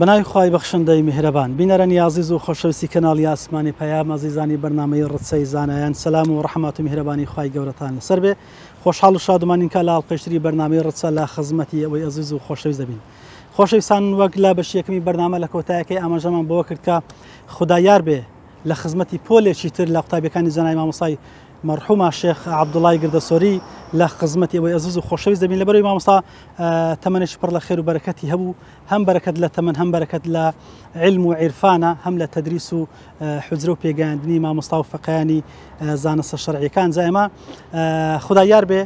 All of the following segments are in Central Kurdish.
بەناوی خی بەخشندەی میهرەبان بینەرەن یازیز و خۆشەویستی کەناڵی ئاسمانی پەیامەزیزانی بەنامەی ڕچەی زانایان سەسلام و ڕحمات و میهرەبانی خی گەورەتان لەسەر بێ خۆشحاڵ و شادمانینکە لە قشتری بەنامەی ڕچە لە خزمەتی ئەوەی ئەزیز و خۆشەویست دەبین. خۆشەویستان وەک لە بەشیەکەمی بەرنامە لە کۆتایەکەی ئاماژەمان بۆ کردکە خدایار بێ لە خزمەتی پۆلێکی تر لە قوتابەکانی زانای مامۆسای مەرحوما شێخ عبدوڵای گردەسۆری لە خزمەتی ئەوەی ئەزز و خۆشەویست دەبین لە بەرەوەی مامۆستا تەمەش پڕ لە خێر و بەرەکەتی هەبوو هەم بەرەکەت لە تەمەەن هەم بەرەکەت لە علم و عێرفانە هەم لە تەدریس و حجرە و پێگەاندنی مامۆستا و فەقیانی زانستە شەرعیەکان زایمە خدا یار بێ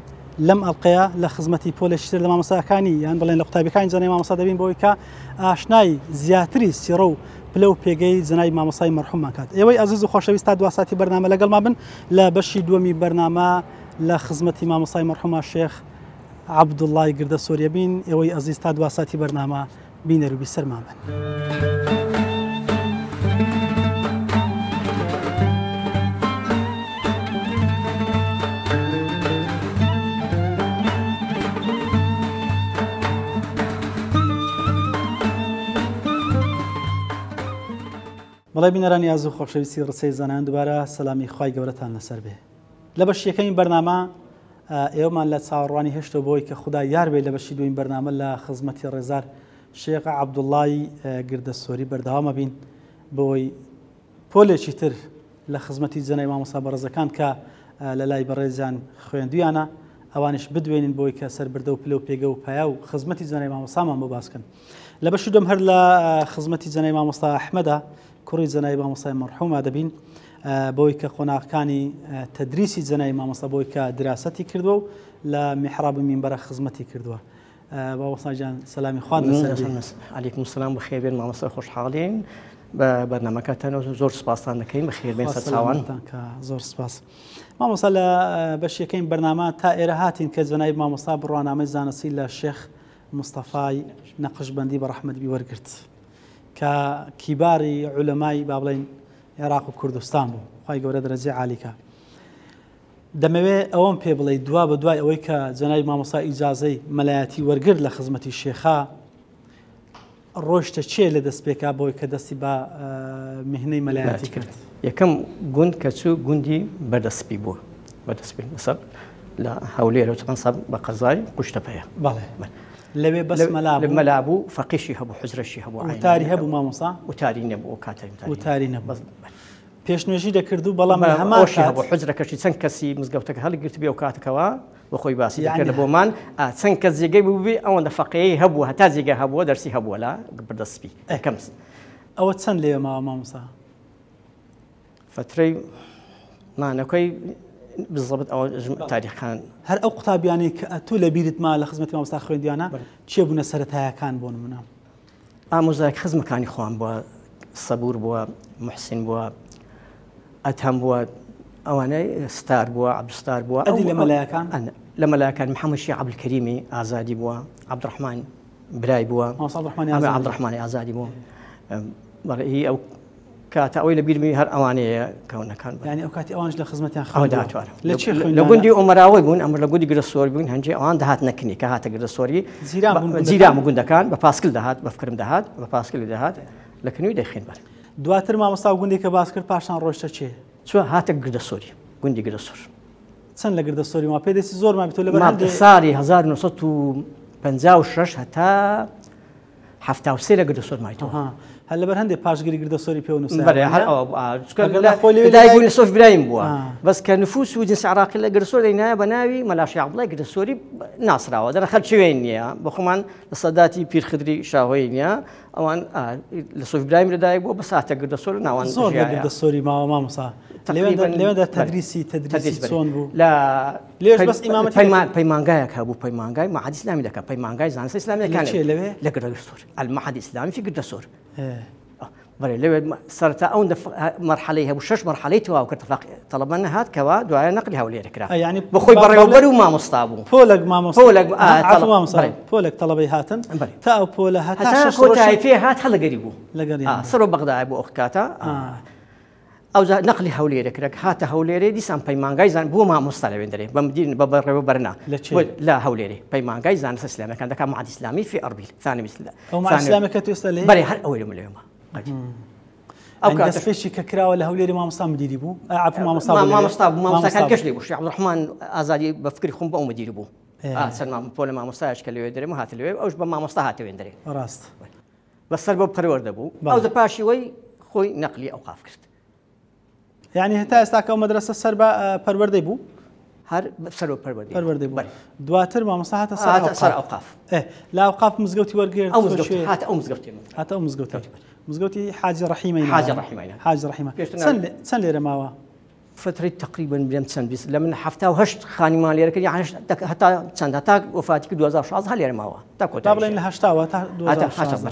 لەم ئەڵلقەیە لە خزمەتی پۆلشتر لە مامەساەکانی یان بڵێن لە قوتابەکانی زانەی مامەسا دەبین بۆیکە ئاشنای زیاتری سیڕە و پلە و پێگەی زنای مامەسای مەرحوممان کات ئێوەی ئازیز و خۆشەویست تا دواساتی بەرنامە لەگەڵما بن لە بەشی دووەمی بەرنامە لە خزمەتی مامەسای مەرحومە شێخ عبدوڵای گردە سۆریەبین ئێوەی ئەزیز تا دواساتی بەرنامە بینەروبی سەرمان بن. وڵی بینەرانی یاز و خۆشەویستی ڕسەی زانان دوبارە سەلامی خی گەورەتان لەسەر بێ لە بەش یەکەین بەرنامە ئێوەمان لە چاوەڕوانی هێشتە بۆی کە خدا یاربێ لە بەشی دوین بەرنامە لە خزمەتی ڕێزار شێق عبدوڵی گردە سۆری بەرداوامە بین بۆی پۆلێکی تر لە خزمەتی جەنای مامۆسا بەڕزەکان کە لە لای بەڕێزیان خوێندویانە ئەوانش بدوێنین بۆی کە سەربردە و پلە و پێگە و پیا و خزمەتی جەنای مامۆسامان بۆ باسکن لە بەشی دەم هەر لە خزمەتی جەنای مامۆستا ئەحمەدا کوڕی زەنای مامۆسای مەرحوما دەبین بۆی کە قۆناغەکانی تەدریسی زەنای مامۆسا بۆی کە دراسەتی کردووە و لە میحراب مینبەرە خزمەتی کردووە باوەساجان سەلامی خوان علیکم سلام بخێبێن مامۆسا خۆشحاڵێن بە بەرنمەکەتەن زۆر سپاسان دەکەین بە خێربێن سەر چاوان زور سپاس ما مامۆسا لە بەشیەکەین برنامه تا ئێرە هاتین کە زەنای مامۆسا بڕوانامەی زانستی لە شێخ مستەفای نەقش بەندی بە ڕحمەدبی وەرگرت. کە کیباری عولەمای با بڵین عێراق و کوردستان بوو خی گەورە دەرەجێ عالیکە دەمەوێ ئەوم پێ بڵێ دوا بە دوای ئەوەی کە جەنای مامۆسا ئیجاازەی مەلایەتی وەرگر لە خزمەتی شێخا ڕۆشتە چێ لە دەستپێکا بۆی کە دەستی بە مهنەی مەلایەتی کرد یەکەم گوند کەچوو گوندی بەدەستپی بووە بەدەستپی لەسەر لە هەولێرە سا بە قەزای قوشتەپەیە باڵێ. لبي بس ملابو ملابو فقيش يهبو حجر الشي هبو عين وتاري هبو ما مصا وتاري نبو وكاتري وتاري نبو بس بيش نجي دكردو بلا ما هما هبو پێشنوێژی دەکردو بەڵام هەماشی بۆ حجرەکەشی چەند کەسی مزگەوتەکە هەلگرت بێ و کاتەکەەوە بەخۆی باسی کرد بۆمان چەند کەس جێگەی ببی ئەوەندە فەقەیە هەبوو هەتا جێگە هەبووە دەرسی هەبووە لە بردەسپی ئەکەم ئەوە چەند لێ ماوە مامسا فترەی مانەکەی بالضبط او طيب. تاريخ كان هل او يعني كاتو لبيدت ما لخدمه ما مستخدم ديانا تشي بو نسرتها كان بون منا امو زاك خدمه كان اخوان بو صبور بو محسن بو اتهم بو او انا ستار بو عبد ستار بو ادي لما لا كان انا لما لا كان محمد شي عبد الكريمي ازادي بو عبد الرحمن بلاي بو آه، عبد الرحمن ازادي عبد بو هي او کە تا ئەوی لە بیرمی هەر ئەوانەیە أوانج بەانی يعني ئەو کاتی ئەوانش لە خزمەتیان خەداوارم لە گوندی ئۆمەراوی بوون ئەمر لە گوندی گرە سۆری بوون هەنجێ ئەوان دەهات نەکنی کە هاتە گرە سۆری زیرام گوندەکان بە پاسکل دەهات بەفکرم دەهات بە دهات دەهات لەکننووی دەخین بەر دواتر مامەستا گوندی کە باس کرد پاشان ڕۆشتە چێ چوە هاتە گردە سۆری گوندی گرە سۆر چەند سن گردە ما بيدس زور ما بتۆ لە ساری 1956 هەتا هفتا سێ لە ما يتوه هل بر هندي پاش گیری گرده سری پیو نوسه بله هر آب چون لا دای گونه صوف برایم بوا بس كنفوس وجنس عراقي لا گرده سری نه بناوی ملاش عبد الله گرده سری ناصر و در خلچ وینیا بخمان صداتی پیر خدری شاهوینیا اوان لصوف برایم دای بوا بس هات گرده سری نوان زور گرده سری ما ما مصا تقریبا لێدا لا لا چۆن بوو لە لێش بەس ئیمامەت پەیمان پەیمانگایەک هەبوو پەیمانگای معهد اسلامی دەکە پەیمانگای زانست اسلامی دەکەن لەوێ لە گردەسۆر المعهد اسلامی في گردەسۆر بەێ لەوێ سەرتا ئەوەن مەرحەلەی هەبوو شش مەرحەلەی تەواو کردتەفاق تەڵبەن هات کەەوە دوایە نقلی هەو لێرەکرا ینی بەخۆی بەڕێوەبەر و مامۆستا بوو پۆلک مامۆستا پۆلک تەڵبەی هاتن تا ئەو پۆلە هات کۆتایفێ هات هەڵگەری بوو لەگەری سەر بەغدای بوو ئەو کاتە او زه نقل ئەو نەقلی هەولێرەکرێک هاتە دی سام پیمانگای زن بو ما مستله بندره بام دەرێ بە مدیرن برنا بەڕێوە بەرنا لە پیمانگای زن سلامه کند که معدی اسلامی فی اربیل ثانی مثل بله هر اولی ئەوسلامەکە توێستا لێ بەێ هەر ئەوەی لەمەلێمە ئەو ما مستام کراوە بو هەولێری اه، ما مستام ما مستام ما مستام مامۆستاکان گەشتی بوو عبد الرحمن آزادی با فکری خون با او مدیری بو آه, آه، سر ما پول ما پۆل مامۆستاش کە لەوێ دەرێ هات لەوێ ئەوش بە مامۆستا هاتەوێن دەرێ ڕاست بەسەر بۆ پەروەەردە بوو ئەو دەپاشی پاشی وی خوی نقلی اوقاف کرد يعني یعنی هەتا ئێستاکە و مەدرسە سەر بە پەروەەردەی بوو هەر سەر آه، سر اوقاف بوو اه، دواتر مامۆستا هاتە سەر سەر ئەوقاف لاوقاف مزگەوتی وەرگێ هاتە ئەو مزگەوتی هاتە ئەو مزگەوتی مزگەوتی حاجی ڕحیمە حاجی حاج حاجی ڕحیمە سن لێرە ماوە فترة تقريبا بين سن بس لما حفتا وهشت خاني ما ليرك يعني حتى سن حتى وفاتك 2016 هل يرماوا تاكو تاكو تاكو تاكو تاكو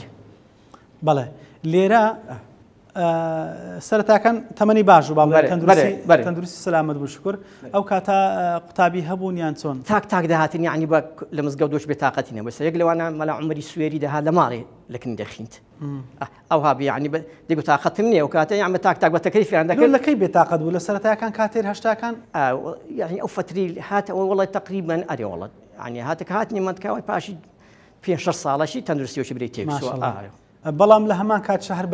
تاكو ليرا سەرتاکەن تەمەنی باش و تەندروستی سلامت بوو شکر ئەو کاتە آه، قوتابی هەبوونیان چۆن تاک تاک داهاتن یعنی بە لە مزگەوت دۆش بێتاقەتینە بەس یەک لەوانە مەلا عمەری سوێری دەها لە ماڵێ لەکن دەخینت ئەو يعني یعنی تاك تااقەتم نیە و کاتە ئەمە تاک تاک بە تەکەریفیان دەکەن لەکەی بێتاقەت يعني او فتري هات والله تقريبا اري والله يعني هاتك هاتني تقریبان ئەرێ وڵەت عنی هاتەکە هاتنی منتکەوە پاشی پێ ساڵەشی تەندروستیەوەشی بری تێ بردوام لە هەمان کات شەهر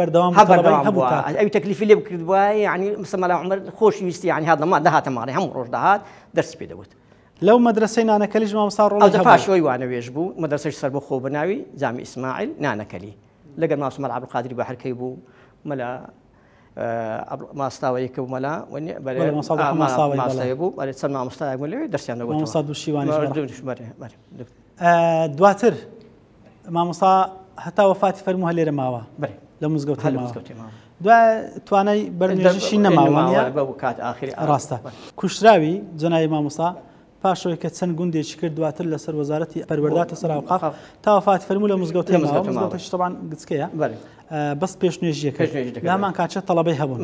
تكليف اللي تەکلیفی لێ يعني مثل ما لا عمر خۆش ویستی ینی هادەما دەهاتە ماڕی هەموو ڕۆژ داهات دەرسی پێ دەوت لەو مەدرسەی نانەکەلیش مامسا ڕۆڵ پاشەوەی وانەوێژ بوو مەدرسەش سەر بۆ خۆ بناوی جامی ئیسماعیل نانەکەلی لەگەر ماسمەلا عبقادری بە هەرکەی بوو مەلا آه، ماستاوەی کە مەلا ماستاوی آه، بوو بەێت سەر مامۆستای بوو لەوێ دەستیانەوە دوشیوان آه، دواتر مامۆستا هەتا وفاتی فەرموو هەلێرە ماوە بێ لە مزگەوت دوای توانای بەرنێژشی نەماوانە بە کات ئاخری ڕاستە کوشراوی جنای مامۆسا پاشو کە چەند گوندی کرد دواتر لەسەر وەزارەتی پەروەرداتی سەراوقاف تاوافات فەرمو لە مزگەوتەشتەبان گچکەیە آه، بەس پێش نوێژیەکە لامان کاچە تەڵەبەی هەبوون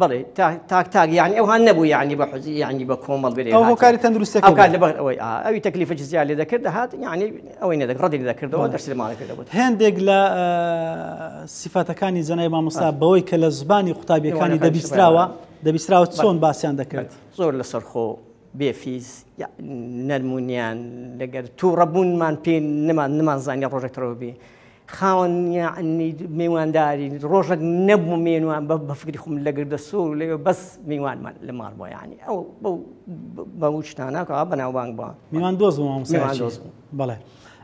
بڵێ تاک تاک یعنی ئەو هەان نەبوو یعنی بە حزی یعنی بە کۆمەڵ بێ هۆکاری تەندروستەکە لەبەر ئەوەی ئەوی تەکلیفە زیاد لێ دەکرد هات یعنی ئەوەی نەدەک ڕەدی دەکردەوە دەرسمانە کردەوە هەندێک لە سیفاتەکانی آه، زەنای مامۆستا آه. بەوەی کە لە زبانی قوتابیەکانی دەبیستراوە دەبیستراوە چۆن باسییان دەکرد زۆر لەسەرخۆ بێفیز نەرمونیان لەگەر تو ڕەبوونمان پێ نمان نمانزانانی ڕۆژێکەوەبی خاوەن میوانداری ڕۆژە نەبوو مێنوان بە بەفری خم لەگر دەسو و لێ بەس میوانمان لە ماربۆ ینی يعني. ئەو بەوشتانە بەناوبانگ بە میوان دۆز بڵێ.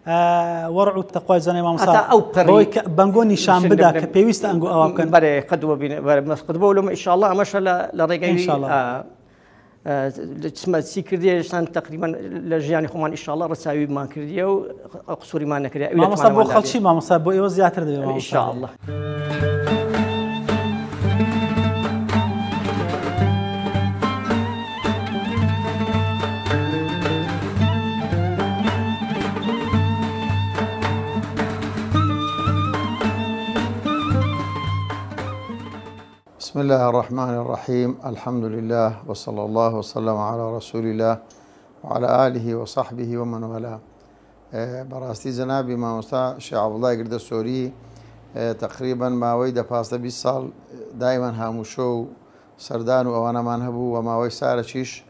آه، وەڕ و تەخوای زانێ مامستا ئەو پەڕۆی بەنگۆ نیشان بدا کە پێویستە ئەنگو ئەوە بکەن بەێ قەت بینە بەرمەسقت بۆ لەمە ئیشاءڵ ئەمەشە لە ڕێگەی ئیشاءڵ چی کردی شان تقریبان لە ژیانی خۆمان ئیشاءڵە ڕساویمان کردیە و قسووریمان نەکرێت خەڵکی مامەسا بۆ ئێوە زیاتر دەێت ئیشاءله. بسم الله الرحمن الرحيم الحمد لله وصلى الله وسلم على رسول الله وعلى آله وصحبه ومن والاه بەڕاستی زەنابی مامۆستا شعبڵای گردە سۆری تقریبان ماوەی دەپاستە 20 دائما هاموشو سردان و سەردان و ئەوانەمان هەبوو و ماوەی عندك چیش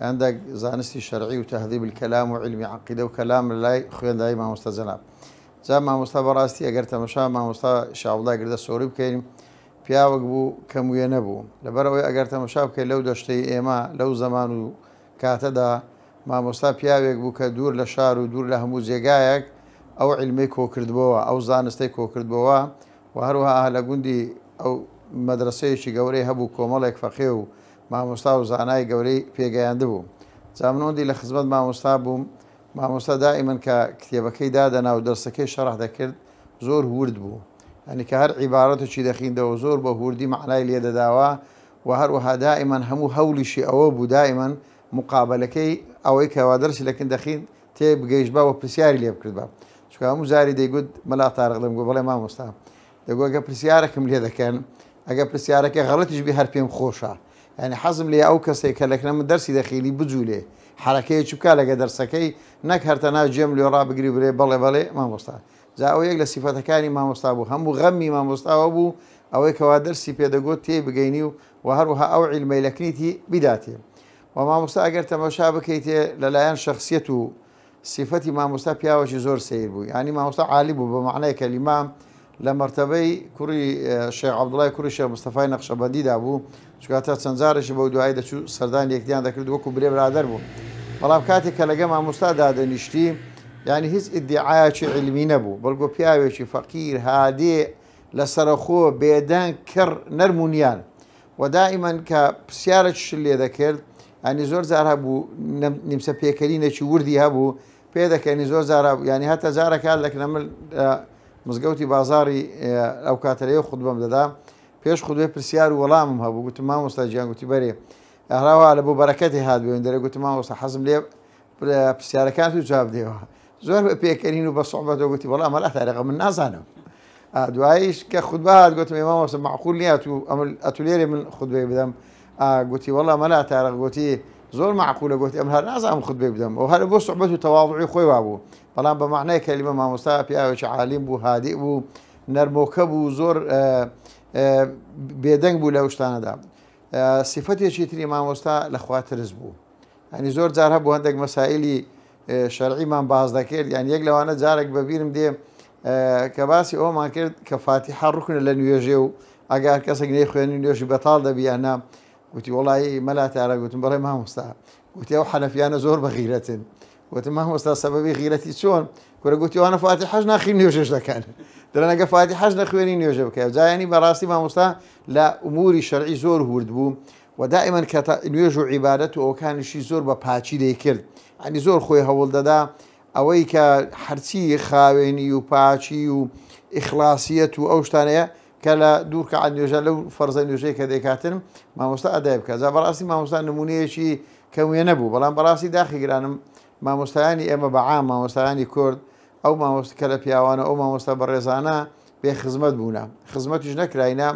شرعي زانستی شەرعی و تهدی الكلام و علمی عقیدە و کەلام لای خوێندای مامۆستا زەناب جا مامۆستا ما مستع تەمەشا عبد الله گردە سۆری بكلم پیاوەک بوو کەم وێ نەبوو لەبەرەوەی ئەگەر تەمەشا بکەی لەو دەشتەی ئێمە لەو زەمان و کاتەدا مامۆستا پیاوێک بوو کە دوور لە شار و دوور لە هەموو جێگایەک ئەو علمی کۆکردبەوە ئەو زانستەی کۆکردبەوە و هەروها لە گوندی ئەو مەدرسەیەکی گەورەی هەبوو کۆمەڵێک فەقێ و مامۆستا و زانای گەورەی پێگەیاندبوو جامنۆندی لە خزمەت مامۆستا بووم مامۆستا دائیمەن کە کتێبەکەی دادەنا و دەرسەکەی شەڕح دەکرد زۆر ورد بوو ئەنیکە هەر عیبارەتێکی دەخیندەوە زۆر بە هوردی معنای لێ دەداوە و هەروەها دائیمان هەموو هەولیشی ئەوە بوو دائیمان مقابلەکەی ئەوەی کەوا دەرسی لەکن دەخین تێ بگەیش بە و پرسیاری لێ بکرد بە چکە هەموو زاری دەیگوت مەلا تارق لەم گو بڵێ مامۆستا دەگوگە پرسیارەکەم لێ دەکەن ئەگە پرسیارەکە غەڵەتیشبی هەر پێم خۆشە ینی حەزم لێ ئەو کەسێک کە لەکنە من دەرسی دەخیلی بجوولێ حرەکەی چووکە لەگە دەرسەکەی نەک هەرتە ناو جێم لێ ڕابگری برێ بڵێ بڵێ مامۆستا جا ئەو یەک لە سیفەتەکانی مامۆستا بوو هەموو غەممی مامۆستاوە بوو ئەوەی کەوا دەرسی پێدەگوت تێ بگەینی و و هەروەها ئەو عیلمەیلەکنیتی بیداتێ و مامۆستا ئەگەر تەمەشا بکەیتێ لەلایەن شخصیت و سیفەتی مامۆستا پیاوەکی زۆر سیر بوو ینی مامۆستا عالی بوو بە معنای کەلیمام لە مرتبەی کوڕی شێ عبدڵای کوری شێ مستەفای نەخشەبەندیدا بوو چکاتە چەندزارش بەو دوای دەچوو سەردان یەکدیان دەکرد وەکو برێ برادەر بوو بەڵام کاتێک کە لەگە مامۆستا دادەنیشتی ینی هیچ ئیدعاایکی علمی نەبوو بەڵگۆ پیاوێکی فەقیر هادێ لە سەرخۆ بێدەنگ کرد نەرمونیان وەدائیمەن کە پرسیارەش لێ دەکرد ئەنی زۆر زار هەبوو نیمسە پێکەری نەچی وردی هەبوو پێ دەکەنی زۆر زار ینی هەتە زارەکان لەکنەمل مزگەوتی بازاری ئەو کاتەرەیە خود بەم دەدا پێش خودێ پرسیار و وەڵامم هەبوو گوتمان وستاجییان گوتی بەرێ ئەراوە لە بۆ بەەکەتی هاات بێن دەرە گوتمان وەستا حەزم لێ پرسیارەکان و جواب دێەوە. زۆر بە پێکەین و بە سوحبەت وگوتی بەڵام ئەمە تارەقە من نازانم دواییش کە خودبات گوتم ئێمە وەسە معقول نیات و ئەمە ئەتولێری من خودبێ بدەم گوتی وەڵا مەلا تارەق گوتی زۆر معقولە گوتی ئەم هەر نازانم خودبێ بدەم و هەر بۆ سوحبەت و تەواڵعی خۆی وابوو بەڵام بە معنای کەلیمە مامۆستا پیاوێکی عالیم بوو هادی بوو نەرمۆکە بوو زۆر بێدەنگ بوو لە شتانەدا سیفەتێکی تری مامۆستا لەخواترز بوو ئەنی زۆر جار هەبوو هەندێک مەسائللی شەرعیمان باز دەکرد یان یەک لەوانە جارێک بەبیرم دێ کە باسی ئەومان کرد کە فاتی حڕوکنە لە نوێژێ و ئەگار کەسێک نێ خوێنی نوێژی بەتاڵ دەبییانە وتی وڵی مەلا تارە گوتم بەڵێ مامۆستا وتی ئەو حەنەفیانە زۆر بەغیرەتن وتم مامۆستا سەبەبی غیرەتی چۆن کورە گوتیوانە فاتی حەژ ناخی نوێژش دەکەن درەنەگە فاتی حەژ نەخوێنی نوێژە بکە جایانی بەڕاستی مامۆستا لە ئوموری شەرعی زۆر هورد بوو و دائیمەن کە نوێژ و عیبارەت و ئەوکانیشی زۆر بە پاچی دەیکرد. ئەنی زۆر خۆی هەوڵ دەدا ئەوەی کە هەرچی خاوێنی و پاچی و ئیخلاسیەت و ئەو شتانەیە کە لە دوورکە ئەنوێژە لەو فەرزە نوێژەی کە دەکاتن مامۆستا ئەدای بکە زە بەڕاستی مامۆستا نمونونەیەکی کە وێ نەبوو بەڵام بەڕاستی داخیگرانم مامۆستایانی ئێمە بەعام مامۆستایانی کورد ئەو مامۆست کە لە پیاوانە ئەو مامۆستا بە ڕێزانە بێ خزمەت بوونە خزمەتیش نەکراینە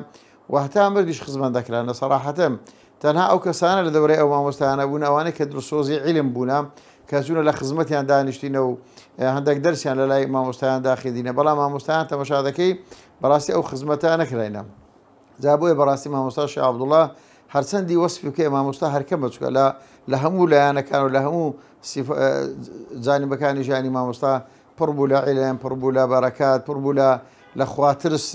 وهتا مردیش خزمەت دەکرانە سەراحەتم تەنها ئەو کەسانە لە دەورەی ئەو مامۆستایانە بوون ئەوانە کە درسۆزی علم بوونە کە زوونە لە خزمەتیان دانیشتینە و هەندێک دەرسیان لە لای مامۆستایان داخیدینە بەڵام مامۆستایان تەمەشا دەکەی بەڕاستی ئەو خزمەتە نەکراینە جابۆی بەڕاستی مامۆستا شعبدوڵە هەرچەندی وەسفکە مامۆستا هەرکە بچکە لە لە هەموو لایەنەکان و لە هەموو زانیبەکانی ژیانی مامۆستا پڕ بوو لە عیلیان پڕ بوو لە بەرەکات پڕ بوو لە خواترس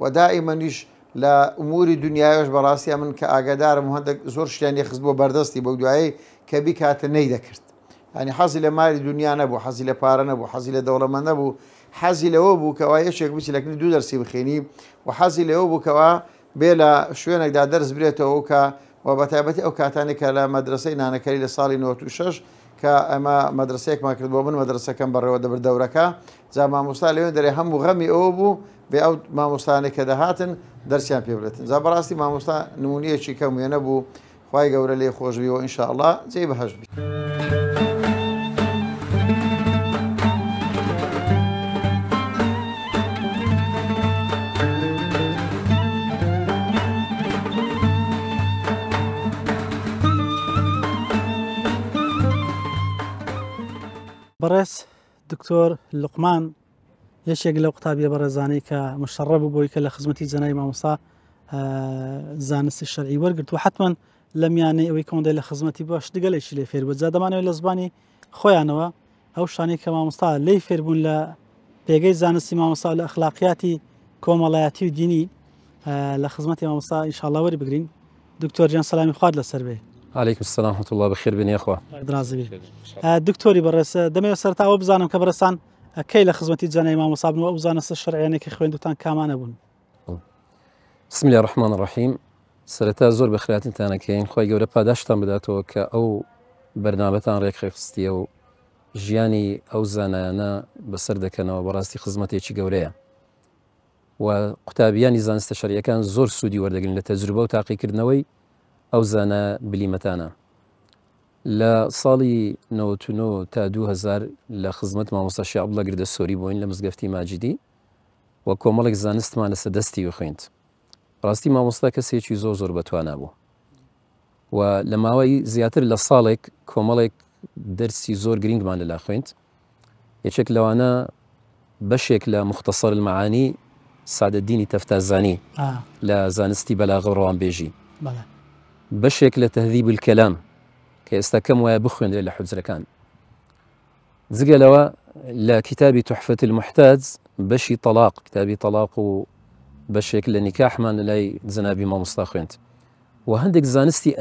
و دائیمەنیش لە ئوموری دنیاش بەڕاستی من کە ئاگادارم هەندێک زۆر شتیان یخز بۆ بەردەستی بە دوایی کە بیکاتە نەی دەکرد ئەنی حەزی لە ماری دنیا نەبوو حەزی لە پارە نەبوو حەزی لە دەوڵەمە نەبوو حەزی لەوە بوو کەوا یەشێک بچی لەکنی دوو دەرسی بخێنی و حەزی لەوە بووکەوە بێ لە شوێنێکدا دەرز برێتەوە کە و بە تایبەتی ئەو کاتانێکە لە مەدرسەی نانەکەی لە ساڵی 96 کە ئەمە مەدرسەیەکمان کرد بۆ من مەدرسەکەم بەڕێوە دەبر دەورەکە جا مامۆستا لەوێن دەرێ هەموو غەمی ئەوە بوو بێ ئەو مامۆستانێک کە دەهاتن دەرسیان پێبرێتن جا بەڕاستی مامۆستا نمونونیەکی کەم وێنە بوو خی گەورە لێ خۆشبی و ئینشاءله جێی بەهشت بی. بەڕێز دکتۆر لقمان یەکێک لەو قوتابیە بەڕێزانەی کە مشڕە بووی کە لە خزمەتی جەنای مامۆسا زانستی شەرعی وەرگرتووە حتمما لە میانەی ئەوەی کۆندای لە خزمەتی باش دگەلێکی لێ فێربجا دەمانەوە لە زبانی خۆیانەوە ئەو شانەی کە مامۆستا لی فێربوون لە پێگەی زانستی مامۆسا لە ئەخلاقیاتی کۆمەڵایەتی و دینی لە خزمەتی مامۆسا ئیشاڵاوەری بگرین دکتۆر جیان سەلامی خوارد لەسەر بێ عليكم السلام ورحمه الله بخير بني اخوه درازي آه، دكتوري برس دمي او وبزانم كبرسان كي آه، لە خزمەتی جانای مامۆسابن و ئەوزانە شەرعیانێکی خوێندوتان کامانە بوون بسم الله الرحمن الرحيم لە ڕحمان ڕحیم سەرەتا زۆر بەخراتتانەکەین خۆی گەورە پاداشتان بداتەوە کە ئەو بەرنابەتان ڕێکخێخستیە و ژیانی ئەو زانایانە بەسەر دەکەنەوە بەڕاستی خزمەتێکی گەورەیە و قوتابیانی زانستە شەریەکان زۆر سوودی وەردەگرن لە تەجروبە و تاقیکردنەوەی ئەو زانە بلیمەتانە لە ساڵی 99 تا 2000 لە خزمەت مامۆستا شعب لە گردە سۆری بووین لە مزگەفتی ماجدی وە کۆمەڵێک زانستمان لەسە دەستی و خوێنند ڕاستی مامۆستا کەسێکی زۆر زۆر بەتوانە بوو و لە ماوەی زیاتر لە ساڵێک کۆمەڵێک دەرسی زۆر گرنگمان لەلا خوێند یەکێک لەوانە بەشێک لە مختەسەر المعانی سادەدینی تەفتازانی لە زانستی بەلاغ ڕوانبێژی بشكل تهذيب الكلام كي استكم ئێستا کەم وایە زقلوا لە حوزرەکان جگەلەوە لە کتابی تحفت طلاق بەشی تەلاق کتابی تەلاق و بەشێک لە نیکاحمان لە لای زەنابی مامۆستا خوێند و هەندێک زانستی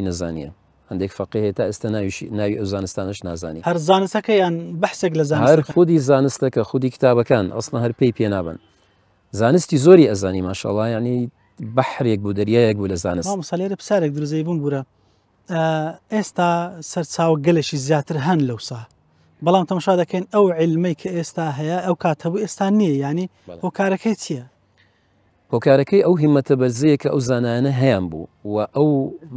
نزانية عندك فقيه تا ئێستا ناویشی زانستانش نازاني هر زانستك يعني بحثك لزانستك هر خودي زانستك خودي كتابك كان اصلا هر بي بي نابن زانستی زۆری ئەزانی ماشاءڵە ینی بەحرێک بوو دەریایەک بوو لە زانست مسالێرە پسارێک درزەی بووم بورە ئێستا سەرچاو گەلەشی زیاتر هەن لەوسا بەڵام تەماشا دەکەین ئەو علمەی کە ئێستا هەیە ئەو کاتەبوو ئێستا نییە ینی بۆ کارەکەی چییە؟ هۆکارەکەی ئەو هیمەتە بەرزەیە کە ئەو زانانە هەیەیان بوو و ئەو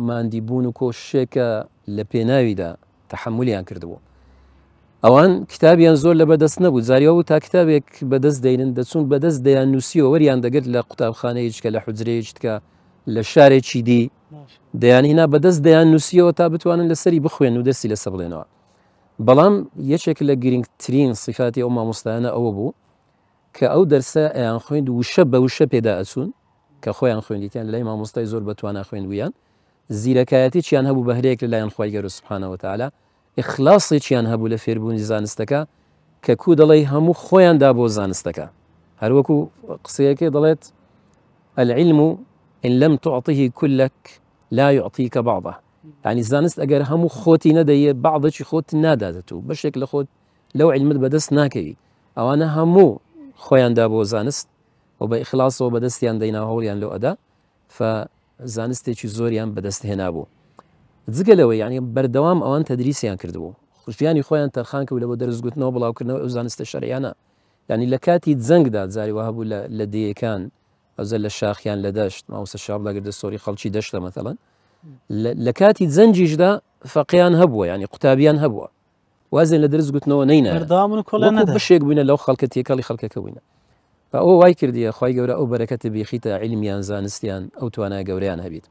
مادیبوون و کۆشێکە لە پێناویدا تحملیان کردبوو ئەوان کتابیان زۆر لە بەدەست نەبوو زاریەوە تا کتابێک بەدەست دێنن دەچون بەدەست دەیان نووسیەوە وەریان دەگرت لە قوتابخانەیەچکە لە حجرەیەچکە لە شارێکی دی دەیان هینا بەدەست دەیان نووسیەوە تا بتوانن لەسەری بخوێن و دەستی لە سەبڵێنەوە بەڵام یەکێک لە گرنگترین سیفاتی ئەو مامۆستایانە ئەوە بوو کە ئەو دەرسە ئەیان خوێند وشە بە وشە پێدا ئەچون کە خۆیان خوێنیتیان لای مامۆستای زۆر بەتوانە خوێن ویان زیرەکایەتی چیان هەبوو بەهرەیەک لە لایەن خۆی گەرو سبحانەوە تاالە ئیخلاسێکیان هەبوو لە فێربوونی زانستەکە کە کو دەڵی هەموو خۆیاندا بۆ زانستەکە هەروەکو قسەیەکی دەڵێت العلم و إن لم تعطه كلك لا يعطيك بعضه يعني زانست ئەگەر هەموو خۆتی نەدەیە بعضێکی خۆت نادادەت و بەشێک لە خۆت لەو علمت بەدەست ناکەوی ئەوانە هەموو خۆیاندا بۆ زانست و بە ئیخلاسەوە بەدەستیان دەینا هەوڵیان لەو ئەدا فزانستێکی زۆریان بەدەست هێنا بوو جگەلەوە یعنی بەردەوام ئەوان تەدریسیان کردبوو خوشتیانی خۆیان تەرخانکە لە بۆ دەرزگوتنەوە بڵاوکردنەوە ئەو زانستە شەریانە ینی لە کاتی جەنگدا جاریوە هەبوو لە دەیەکان ئەوزە لە شاخیان لە دەشت ماوسە شاب لەگەردە سۆری خەڵکی دەشتە مەتەڵەن لە کاتی جەنجیشدا فەقیان هەبووە ینی قوتابیان هەبووە وازن لە دەرزگوتنەوە نینە بشێک بووینە لەو خەڵکە تێکەڵی خەڵکەکە بووینە ئەو وای کردیە خی گەورە ئەو بەرەکەتە بیخیتە عیلمیان زانستیان ئەو توانای گەوریان هەبیت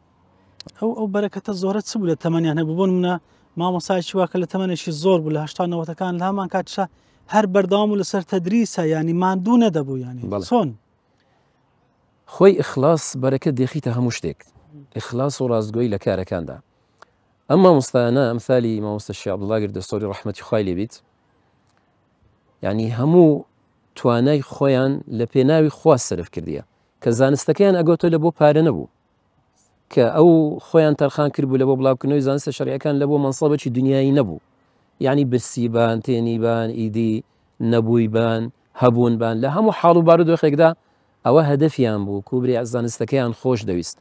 ئەو ئەو بەرەکەتە زۆرە چ بوو لە تەمەنیان هەبوو بۆن منە مامۆسایکی واکە لە تەمەێکی زۆر بوو لە هشتانەوەتەکان لە هەمان کاتشە هەر بەرداوام و لەسەر تەدریسە ینی مادوو نەدەبوو ینی بەڵسۆن خۆی ئخلاص بەرەکە دێخیتە هەموو شتێک ئخلاص و ڕازگۆی لە کارەکاندا ئەمما مستانە ئەمثالی مامۆستە شیعبدڵاگر دەستۆری ڕحمەتی خی لێبیت ینی هەموو توانای خۆیان لە پێناوی خوا سرف کردیە کە زانستەکەیان ئەگۆتۆ لە بۆ پارە نەبوو کە ئەو خۆیان تەرخان کرد بوو لە بۆ بڵاوکننەوەی زانستە شەریەکان لە بۆ منسەبەکی دنیای نەبوو یعنی برسیبان تێنیبان ئیدی نەبووی بان هەبوون بان لە هەموو حاڵ و بار دۆخێکدا ئەوە هەدەفیان بوو کوبری زانستەکەیان خۆش دەویست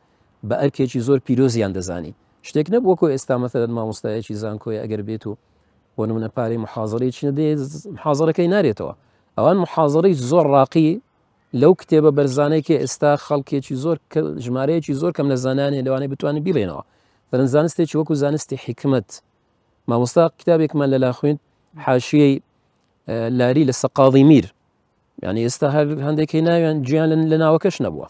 بە ئەرکێکی زۆر پیرۆزیان دەزانی شتێک نەبوو کۆ ئێستا مەتەدەت مامۆستایەکی زانکۆی ئەگەر بێت و بۆ نمونە پارەی مححاضڕی چ نەدێ حاضەکەی نارێتەوە ئەوان مححاضڕی زۆر ڕاقی لەو کتێبە بەرزانەیەکی ئێستا خەڵکێکی زۆر ژمارەیەکی زۆر کەم لە زانانی لەوانەیە بتوانین بیڵێنەوە بەرن زانستێکی وەکو زانستی حکمت مامۆستا کتابێکمان لەلا خوێن حاشیەی لاری لە سەقاڵی میر ینی ئێستا هەر هەندێکی ناویان گیان لە ناوەکەش نەبووە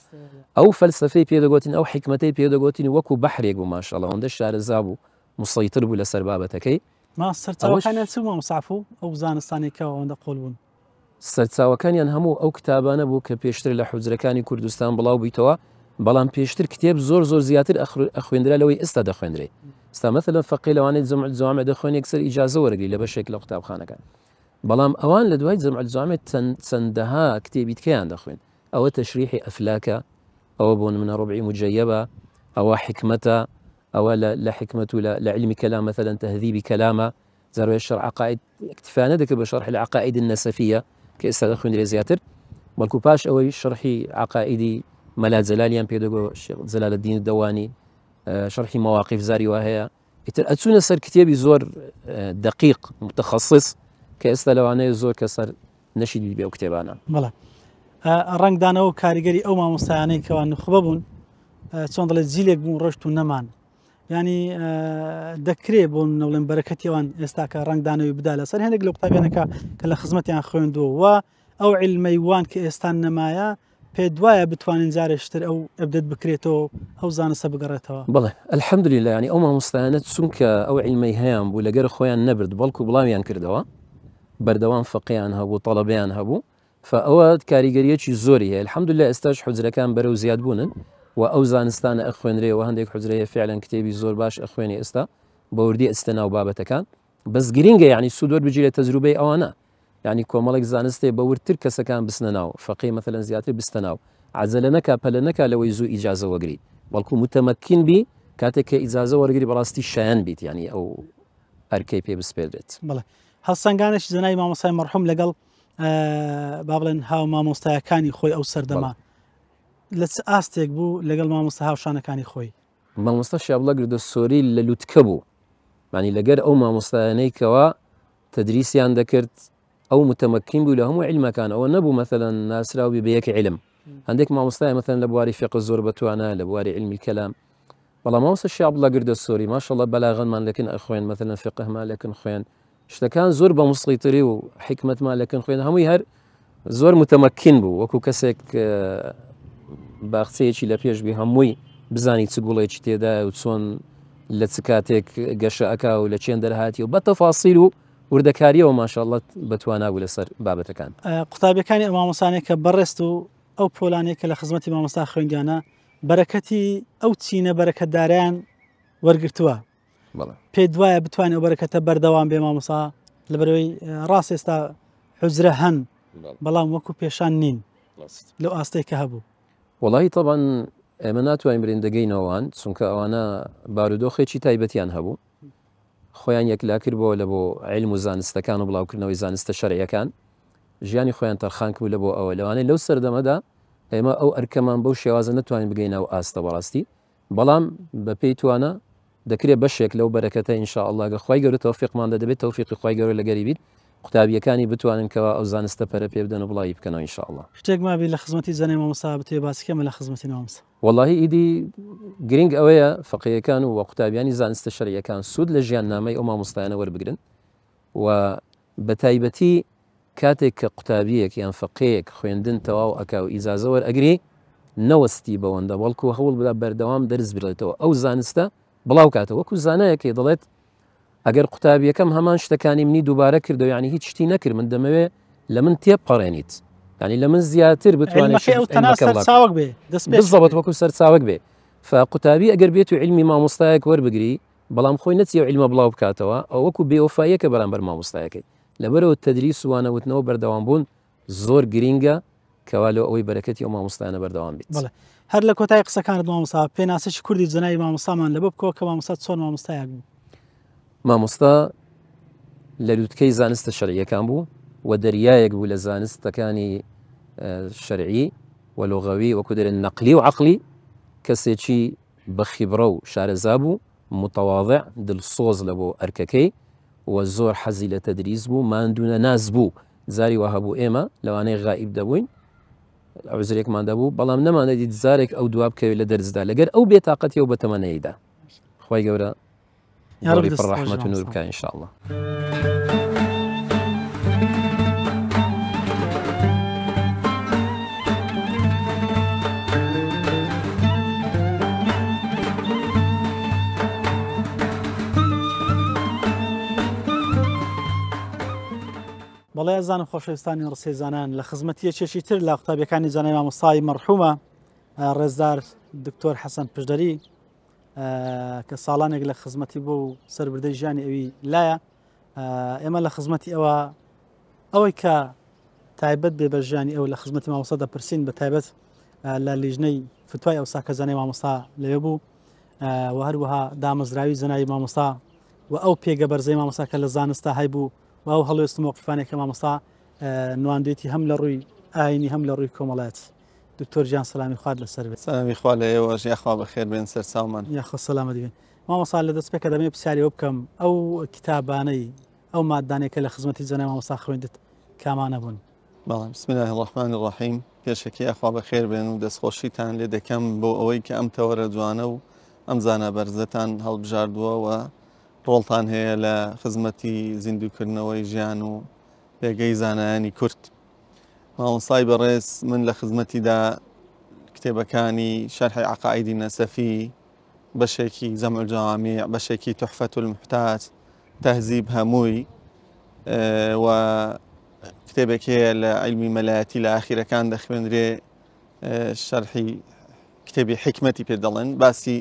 ئەو فەلسفەی پێدەگوتین ئەو حکمەتەی پێدەگوتین وەکو بەحرێک بوو ماشەڵە هەندە شارەزا بوو مسەیتر بوو لە سەر بابەتەکەی ما سەرچەوەکانە چ مامساف و ئەو زانستانێکەوە ئەوەندە قۆڵ بوون سەرچاوەکانیان هەموو ئەو کتابانە بوو کە پێشتر لە حوزرەکانی کوردستان بڵاو بیتەوە بەڵام پێشتر کتێب زۆر زۆر زیاتر خوێندرا لەوەی ئێستا دەخوێنرێ ئستا مەمثلەن فەقی لەوانێت زمع جوامە دەخوێنێک سەر ئیجاازە وەرگی لە بەشێک لە قوتابخانەکان بەڵام ئەوان لە دوای زمع تن چەندەها کتێبیتکەیان دەخوێن ئەوە تەشریحی ئەفلاکە ئەوە بۆن منە ڕبعی مجەبە ئەوە حکمەتە ئەوە لە حکمت و لە علمی کەلا مثلا تهذیبی کەلامە زەروێ شەرعقاید اکتفانە دەکە بە شەرح العقائد النسفية کە ئێستا لە خوێنێ زیاتر بەڵکو پاش ئەوەی شەرحی عقاائیدی مەلا جەلالیان پێدەگۆ جەلا لە دین دەوانی آه، شەرحی مواقف زاری وا هەیە ئیتر ئەچوونە سەر کتێبی زۆر آه، دقیق متخصص کە ئێستا لەوانەیە زۆر کە سەر نەشیدی بێ و کتێبانە بڵە ڕنگدانەوە آه، کاریگەری ئەو مامۆستایانەی کەوان نخبە بوون چۆن دەڵێت جیلێک بوو ڕشت و نەمان يعني دكري بون ولن بركتي وان استاك رانك دانا يبدا لا صار هنك لوقتا بينك كلا خزمتي ان خوين دو و او علم يوان كي استان مايا بيدوايا بتوان انزار اشتر او ابدد بكريتو او زان سبقرتو بلى الحمد لله يعني او ما سونك سنك او علم هيام ولا غير خويا نبرد بالكو بلاي ان كردوا بردوان فقيان هبو طلبيان هبو فاواد كاريجريتش زوري الحمد لله استاج حزر كان برو زياد بونن وأوزانستان ئەو زانستانە حزرية فعلا كتابي زور کتێبی زۆر باش ئەخوێنی ئێستا بەوردی ئەستە بس جرينجا يعني سودور بجيل تجربة أو أنا يعني كومالك زانستي بورد بەورتر سكان بستە فقي مثلا مەثلەن زیاتر بستە ناو عزلە نەکا لو يزو لەوەی وجري ئیجازە وەگری بي متەمەکین بی وجري کە ئیجازە وەرگری بەڕاستی شایان بي ینی ئەو ئەرکەی پێ بسپێدرێت بڵێ هەسەنگانش زنای مامۆسای مەرحوم لەگەڵ آه، با بڵێن هاو خوي أو ئەو بلا. آستیک بو لگل لە شانه کانی خوی لەگەڵ مامۆستا هاوشانەکانی خۆی مامۆستا شابڵەگردە کبو معنی لگر بوو مانی لەگەر ئەو تدریسی اند کرد آو متمکین بو لهمو علم کان آو نبو مثلا ناسراوی بە یەک علم مثلا لبواری فق مەەن بتوانه لبواری علم زۆر بەتوانە لە بواری علمی کەلام بەڵام ماشاءالله بلاغن من لکن اخوان مثلا فقه ما لکن خوان شت کان زور با مسڵیتری و حکمتمان لەکن خوێن هەمووی هەر زور متمکین بو و کوکسک آه، باخچەیەکی لە پێشبی هەمووی بزانی چ گوڵێکی تێدا و چۆن لە چ کاتێک گەشە ئەک و لە چێن دەرهاتی و بەتە فاسیل و وردەکاریەوە ماشاءڵەت بەتوانابوو لەسەر بابەتەکان قوتابەکانی ئەمامۆسانێک کە بەڕێست و ئەو پۆلانێک کە لە خزمەتی مامۆستا خوێنگیانە بەرەکەتی ئەو چینە بەرەکەداریان وەرگتووە پێ دوایە بتوانێت بەرەکەتە بەردەوام بێ مامۆسا لە بەرەوەی ڕاست ئێستا حزرە هەن بەڵام وەکو پێشان نین لەو ئاستەی کە هەبوو وڵی طبعاً ئێمە ناتوانین برێندەگەی نەوەوان چونکە ئەوانە بارودۆخێکی تایبەتیان هەبوو خۆیان یەکلا کردبووە لە بۆ عیلم و زانستەکان و بڵاوکردنەوەی زانستە شەرعیەکان ژیانی خۆیان تەرخان بوو لە بۆ ئەوە لەوانەیە لەو سەردەمەدا ئێمە ئەو ئەرکەمان بەو شێوازە نتوانین بگەینەوە ئاستە بەڕاستی بەڵام بە پێی توانە دەکرێت بەشێک لەو بەرەکەتە ئینشاء اللهگە خی گەورە تەوفیقمان دەدەبێت تەوفیقی خی گەورە لە گەریبیت قوتابیەکانی بتوانن کەەوە ئەو زانستە پەرە پێ بدەن و بڵی بکەنەوە ئینشاءله شتێک مابی لە خزمەتی زانەی مامسا بتێ باسکەمە لە خزمەتی نامسا ایدی گرینگ گرنگ فقیه کان و وە قوتابیانی شریه کان سود لجیان نامی اما ئەو ور وەربگرن و کاتک بە تایبەتی کاتێک خویندن تو او اکاو ایزا زور اگری نوستی ئیزازە وەرئگری نەوەستی بەوەندە بەڵکو هەوڵ بدا تو دەرز بێتەوە بلاو کاتو و کو وەکو زانایەکی دەڵێت ئەگەر قوتابیەکەم هەمان شتەکانی منی دووبارە کردو ینی هیچ شتی نەکرد من دەمەوێ لە من تێپەڕێنیت ینی لە من زیاتر بتوانێت بێت وەکو سەرچاوک بێ فقوتابی ئەگەر بێت و علمی مامۆستایەک وەربگری بەڵام خۆی نەچی علمە بڵاو بکاتەوە ئەو وەکو بێوفایەکە بەرامبەر مامۆستایەکەی لەبەرەوە تەدری سووانەوتنەوە بەردەوام بوون زۆر گرینگە کەوا لە ئەوەی بەرەکەتی ئەو مامۆستانە بەردەوام بێت هەر لە کۆتای قسەکان مامۆسا پێناسەش کوردی جنایی مامۆسامان لە بکەوە کە مامۆسا چۆن مامۆستایەک بوو مامۆستا لە لووتکەی زانستە شەرعیەکان بوو و دەریایەک بوو لە زانستەکانی شەرعی وەلۆغەوی وەکو دەرێن نەقلی و عقلی کەسێکی بەخیبرە و شارەزا بوو متەواضع دڵسۆز لە بۆ ئەرکەکەی و زۆر حەزی لە تەدریز بوو مادونە ناز بوو زاری وهبوو ئێمە لەوانەیە غائب دەبووین ئەوزرێکمان دەبوو بەڵام نەمانە دیت زارێک ئەو دواب بکەوێت لە دەرزدا لەگەر ئەو بێتاقەتی و بەتەمەەیەدا خی گەورە ڕحمەت و نور بکە انشاءله. بەڵێ ئەزانم خۆشەویستانی ڕسێزانان لە خزمەتیە چێشی تر لە قوتابیەکانی زانای مامۆسای مەرحومە ڕێزدار دکتۆر حەسەن پشدەری کە ساڵانێک لە خزمەتی بۆ و سربدەی ژانی ئەوی لایە ئێمە لە خزمەتی ئەوە ئەوەی کە تایبەت بێ بە ژانی ئەو لە خزمەتی مامۆستا دەپرسین بە تایبەت لە لیژنەی فتوای ئەوسا کە زانای مامۆستا لەوێ بوو و هەروەها دامەزراوی زنایی مامۆستا و ئەو پێگە بەرزەی مامۆسا کە لە زانستا هەی بوو و ئەو هەڵوێست مۆقفانێکە مامۆستا نواندێتی هەم لە ڕووی ئاینی هەم لە ڕووی کۆمەڵات. دکتۆر گیان سلامی خوارد لەسەر بێت سلامی خوا لە ئێوەش یاخوا بە خێر بێن سەر سامان یاخۆ سلامە دیێن مامەسا لە دەست پێکە دەمێ پرسیارەوە بکەم ئەو کتابانەی ئەو مادانێکە لە خزمەتی جەنای مامەسا خوێندت کامانە بوون بەڵام سمینای ڕحمان ڕاحیم پێشەکی یاخوا بە خێر بێن و دەستخۆشیتان لێ دەکەم بۆ ئەوەی کە ئەم تەوەرە جوانە و ئەم زانە بەرزەتان هەڵبژاردووەوە ڕۆڵتان هەیە لە خزمەتی زیندوکردنەوەی ژیان و لێگەی زانایانی کورت مامۆسای بەڕێز من لە خزمەتیدا کتێبەکانی شەرحی عقاعدی نەسەفی بەشێکی جەمەجاامی بەشێکی تحفەت و المحتاج تەهزیب هەمووی و کتێبێکەیە لە علمی مەلایەتی لە ئاخیرەکان دەخوێنرێ شەرحی کتێبی حکمەتی پێ دەڵێن باسی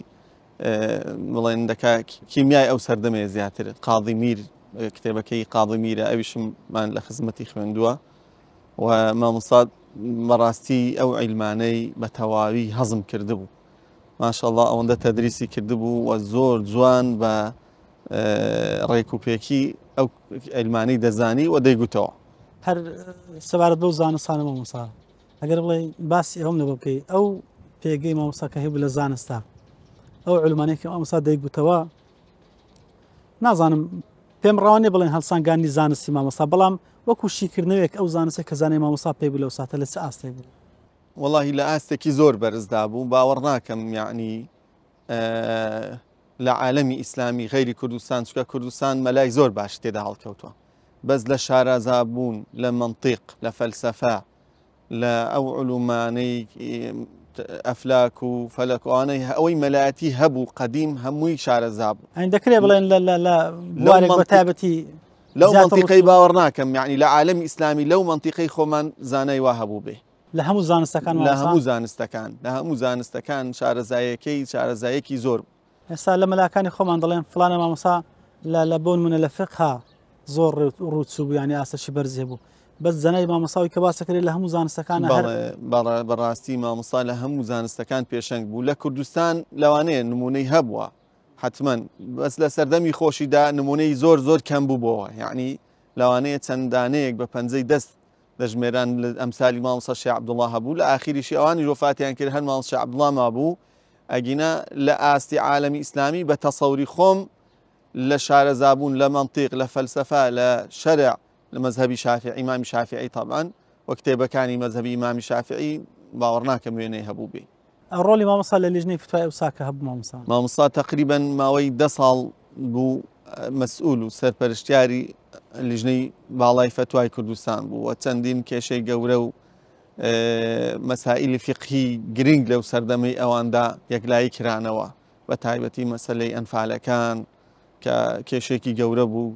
بڵێن دەکا کیمیای ئەو سەردەمێ زیاتر قاضی میر کتێبەکەی قاضی میرە ئەویشمان لە خزمەتی خوێندووە و مامۆستاد بەڕاستی ئەو عیلمانەی بە تەواوی هەزم کردبوو ماشاءله ئەوەندە تەدریسی کردبوو و زۆر جوان بە ڕێکوپێکی ئەو ئەلمانی دەزانی و دەیگوتەوە هەر سەبارەت بەو زانستانە مامۆسا ئەگەر بڵێ باسی ئەوم نەبە بکەی ئەو پێگەی مامۆساکە هەیبوو لە زانستا ئەو علمانێکی ئەمسا دەیگوتەوە نازانم پێم ڕوانێ بڵێن هەلسانگانی زانستی مامۆستا بەڵام وەکو شیکردنەوەیەک ئەو زانستە کە زانانی مامۆسا پێ بوو لەو ساتە لە چ ئاستی بوو وڵی لە ئاستێکی زۆر بەرزدا بوو باوەڕ ناکەم یعنی لە عالەمی ئیسلامی غەیری کوردستان چکە کوردستان مەلای زۆر باش تێدا هەڵکەوتووە بەس لە شارازابوون لە منطیق لە فەلسەفە لە ئەو علومانەی ئەفلاک و فەلک وانەی ئەوەی مەلایەتی هەبوو قەدیم هەمووی شارەزا يعني بوو ئەین دەکرێت بڵێن لا تابەتی لەو لو باوەڕ ناکەم یعنی لە عالمی ئیسلامی لەو منتیقەی خۆمان زانای وا هەبوو بێ لە هەموو زانستەکان لە شعر زايكي شعر زايكي زور شارەزایەکەی لما لا كان لە مەلاکانی فلان ما مصا لا لبون من الفقه زور فقها زۆر ڕوتسوبوو ینی ئاسەشی بەرزێ بوو بس ما بەس زەنای مامەساوی کە باسەکرێت لە هەموو زانستەکان بەڕاستی مامۆستا لە هەموو زانستەکان پێشنگ بوو لە کوردستان لەوانەیە نمونەی هەبووە حتمما بەس لە سەردەمی خۆشیدا نمونەی زور زور کم بوو بۆەوە یعنی لەوانەیە چەندانەیەک بە پەنجەی دەست دەژمێران لە ئەمسای مامسەشی عبدڵله هەبوو لە ئاخریشی ئەوانی ڕۆفاتیان کرد هەر ماڵشە ما بوو ئەگینە عبدالله ما عالمی اگینا لآستی عالم اسلامی به تصوری خوم منطیق زابون لمنطق لفلسفه لشرع مذهبی شافعي امام شافعي طبعا وەکتێبەکانی مەذهبی امام شافعي باوەڕناکەم وێنەی هەبوو هبوبي الرولي ما وصل للجنه فتوى اوساكا هەبوو مامسا ما وصل ماوەی ده ساڵ بوو مەسئول و سەرپەرشتیاری لیژنەی باڵای فتوای کوردستان بوو وە چەندین کێشەی گەورە و اه، مەسائللی فقی گرنگ لەو سەردەمەی ئەواندا یەکلایی کرانەوە بە تایبەتی مەسلەی ئەنفالەکان کە کێشێکی گەورە بوو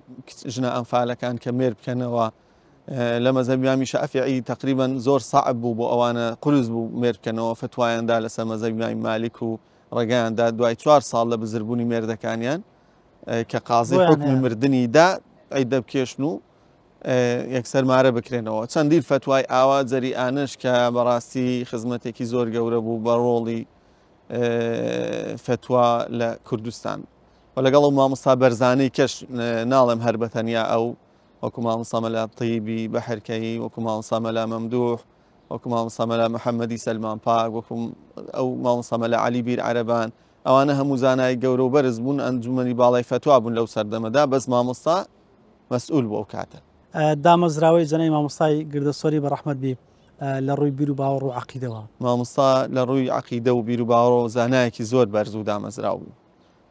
ژنە ئەمفالەکان کە مێر بکەنەوە لە مەزەبیامی شەعفیعی تقریبان زۆر سعب بوو بۆ ئەوانە قرس بوو مێر بکەنەوە فتوایاندا لەسەر مەزەبیای مالیک و ڕێگەیاندا دوای چوار ساڵ لە بزربوونی مێردەکانیان کە قازی حکمی مردنی دا ئەی دەبکێشن و یەکسەرمارە بکرێنەوە چەندیر فتوای ئاوا جەری ئانش کە بەڕاستی خزمەتێکی زۆر گەورە بوو بە ڕۆڵی فتووا لە کوردستان و ما و مامۆستا كش نالم ناڵێم هەر بەتەنیا ئەو وەکو مامۆستا مەلا طیبی بەحرکەی وەکو مامۆستا مەلا مەمدوح وەکو مامۆستا مەلا محەممەدی سەلمان پاک وەکو ئەو مامۆستا مەلا علی بیر عەرەبان ئەوانە هەموو زانای گەورە و بەرز بوون ئەنجومی باڵای فتووا بوون لەو سەردەمەدا بەس مامۆستا مەسئول بۆ ئەو کاتە دامەزراوەی جەنەی مامۆستای گردەسۆری بە ڕحمەت بێ لە ڕووی بیر و باوەڕ و عقیدەوە مامۆستا لە ڕووی عقیدە و بیر و باوەڕ و زانایەکی زۆر بەرز و دامەزرا بوو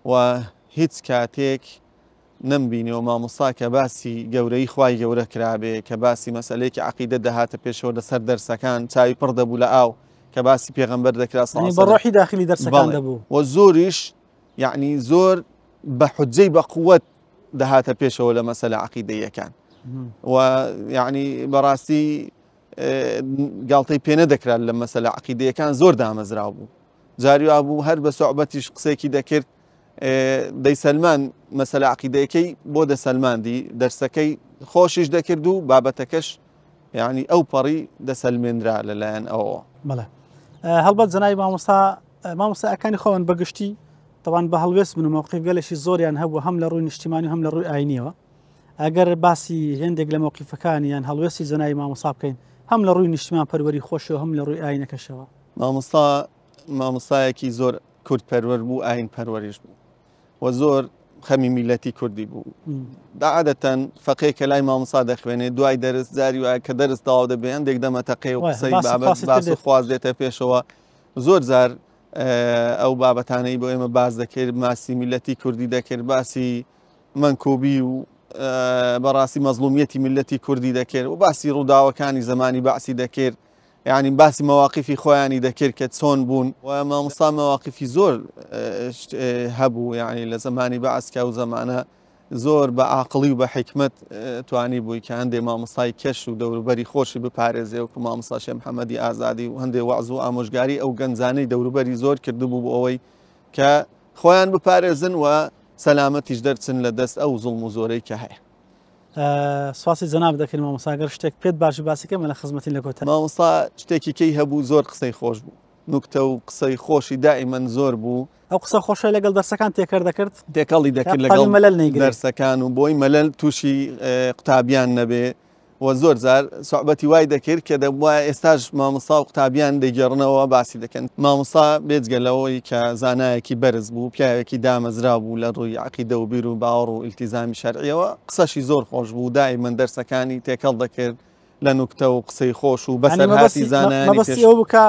و هیچ کاتێک نمبینەوە مامۆستا کە باسی گەورەی خی گەورە کرابێ کە باسی مەسلەیەکی عقیدە دەهاتە پێشەوە لەسەر دەرسەکان چاوی پڕ دەبوو لە ئاو کە باسی پێغمبەر دەکرا بەڕۆحی داخلی دەرسەکان دەبوو و زۆریش یعنی زۆر بە حجەی بە قووەت دەهاتە پێشەوە لە مەسلە عقیدەیەکان و یعنی بەڕاستی گاڵتەی پێ نەدەکرات لە مەسلە عقیدەیەکان زۆر دامەزرا بوو جاریوا بوو هەر بە سوعبەتیش قسێکی دەکرد دەی سلمان مەسەل عقیدەکەی بۆ دە سلماندی دەرسەکەی خۆشیش دەکرد و بابەتەکەش یعنی ئەو پەڕی دەسەلمێنرا لەلایەن ئەوە بڵێ هەڵبەت زنای مامۆستا مامۆستاەکانی خۆن بەگشتی تەوان بە هەڵوێست من و مووقف گەلشی زۆریان هەبوو هەم لە ڕووی نیشتیمانی هەم لە ڕووی ئاینیەوە ئەگەر باسی هندێک لە مۆقیفەکانیان هەڵوێستی زنای مامۆسا بکەین هەم لە ڕووی نیشتمان پەروەری خۆشەوە هەم لە ڕووی ئاینەکەشەوە مامۆستا مامۆستایەکی زۆر کورتپەروەر بوو ئاین پەروەریش بوو و زۆر خەمی میلەتی کوردی بوو داعادەتەن فەقی کە لای مامسا دەخوێنێ دوای دەرس زاری وایە کە دەرس داوا دەبێ هەندێک دەمەتەقی و قسەی بابەت خوازێتە پێشەوە زۆر زار ئەو بابەتانەی بۆ ئێمە باز دەکرد ماسی میلەتی کوردی دەکرد باسی منکۆبی و بەڕاستی مەزلومیەتی میلەتی کوردی دەکرد و باسی ڕووداوەکانی زمانی باسی دەکرد یعنی باسی مەواقیفی خۆیانی دەکرد کە چۆن بوون و مامۆستا مەواقیفی زۆر هەبوو یعنی لە زمانی بەعسکە و زمانە زۆر بە عقللی و بە حکمت توانی بووی کە هەندێک مامۆستای کەش و دەوروبەری خۆشی بپارێزێ و کو مامۆستاشێ محەممەدی ئازادی و هەندێک وعز و ئامۆژگاری ئەو گەنجانەی دەوروبەری زۆر کردبوو بۆ ئەوەی کە خۆیان بپارێزن و سەلامەتیش دەرچن لە دەست ئەو زڵم و زۆرەی کە هەیە سواسی جەناب دەکەین مامۆساگەر شتێک پێت باشی باسیکەمە لە خزمەتی لە کۆتە مامۆستا شتێکی کەی هەبوو زۆر قسەی خۆش بوو نوکتە و قسەی خۆشی دائیمەن زۆر بوو ئەو قسە خۆشە لەگەڵ دەرسەکان تێکرد دەکرد دێکەڵی دەکرد لەگەڵ مەلل دەرسەکان و بۆی مەلل تووشی قوتابیان نەبێ وە زۆر زار سوعبەتی وای دەکرد کە دەم وایە ئێستاش مامسا و قوتابیان دەگەڕنەوە باسی دەکەن مامسا بێجگەلەوەی کە زانایەکی بەرز بوو پیاوێکی دامەزرا بوو لە ڕووی عقیدە و بیر و باوەڕ و التیزامی شەرعیەوە قسەشی زۆر خۆش بوو دای من دەرسەکانی تێکەڵ دەکرد لە نوکتە و قسەی خۆش و بەسەر هاتی زانانی بکە.